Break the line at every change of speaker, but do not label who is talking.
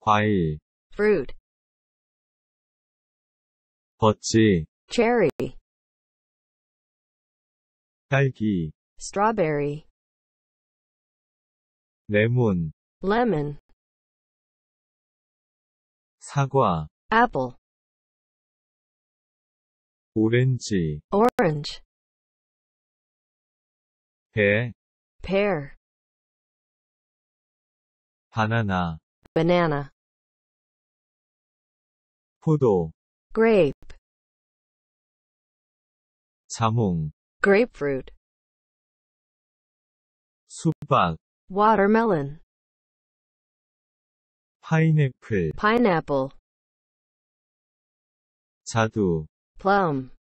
과일 fruit 버치 cherry 딸기 strawberry 레몬 lemon 사과 apple 오렌지 orange 배 pear 바나나 banana, 포도, grape, 자몽, grapefruit, 수박, watermelon, 파인애플, pineapple, 자두, plum,